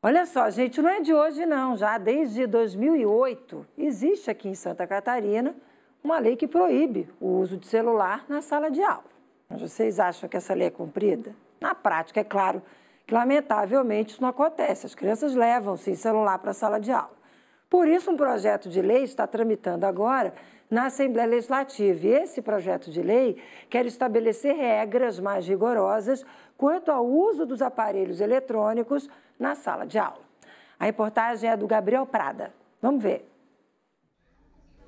Olha só, gente, não é de hoje não, já desde 2008 existe aqui em Santa Catarina uma lei que proíbe o uso de celular na sala de aula. Mas vocês acham que essa lei é cumprida? Na prática, é claro que lamentavelmente isso não acontece. As crianças levam sim celular para a sala de aula. Por isso, um projeto de lei está tramitando agora na Assembleia Legislativa. E esse projeto de lei quer estabelecer regras mais rigorosas quanto ao uso dos aparelhos eletrônicos na sala de aula. A reportagem é do Gabriel Prada. Vamos ver.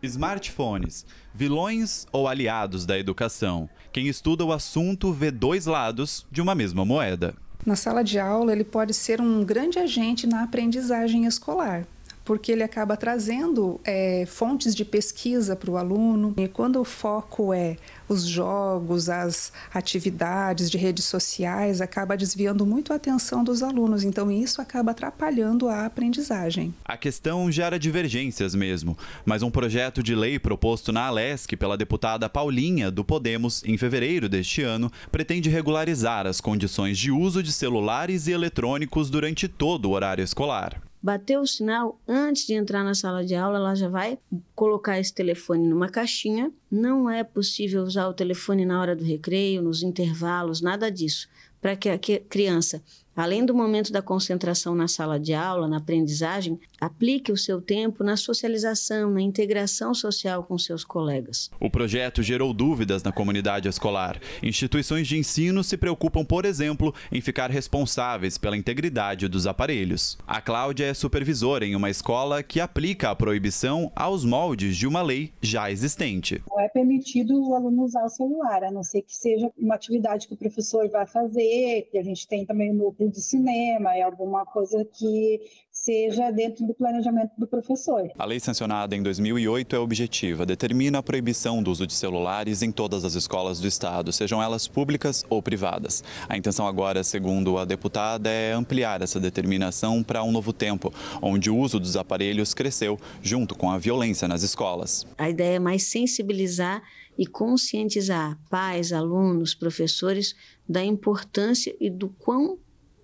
Smartphones, vilões ou aliados da educação. Quem estuda o assunto vê dois lados de uma mesma moeda. Na sala de aula, ele pode ser um grande agente na aprendizagem escolar, porque ele acaba trazendo é, fontes de pesquisa para o aluno. E quando o foco é os jogos, as atividades de redes sociais, acaba desviando muito a atenção dos alunos. Então, isso acaba atrapalhando a aprendizagem. A questão gera divergências mesmo, mas um projeto de lei proposto na Alesc pela deputada Paulinha, do Podemos, em fevereiro deste ano, pretende regularizar as condições de uso de celulares e eletrônicos durante todo o horário escolar. Bateu o sinal, antes de entrar na sala de aula, ela já vai colocar esse telefone numa caixinha. Não é possível usar o telefone na hora do recreio, nos intervalos, nada disso, para que a criança Além do momento da concentração na sala de aula, na aprendizagem, aplique o seu tempo na socialização, na integração social com seus colegas. O projeto gerou dúvidas na comunidade escolar. Instituições de ensino se preocupam, por exemplo, em ficar responsáveis pela integridade dos aparelhos. A Cláudia é supervisora em uma escola que aplica a proibição aos moldes de uma lei já existente. Não é permitido o aluno usar o celular, a não ser que seja uma atividade que o professor vai fazer, que a gente tem também no de cinema, é alguma coisa que seja dentro do planejamento do professor. A lei sancionada em 2008 é objetiva, determina a proibição do uso de celulares em todas as escolas do estado, sejam elas públicas ou privadas. A intenção agora, segundo a deputada, é ampliar essa determinação para um novo tempo, onde o uso dos aparelhos cresceu junto com a violência nas escolas. A ideia é mais sensibilizar e conscientizar pais, alunos, professores da importância e do quão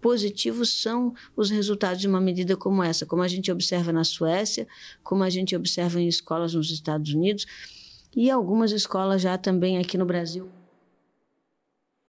positivos são os resultados de uma medida como essa, como a gente observa na Suécia, como a gente observa em escolas nos Estados Unidos e algumas escolas já também aqui no Brasil.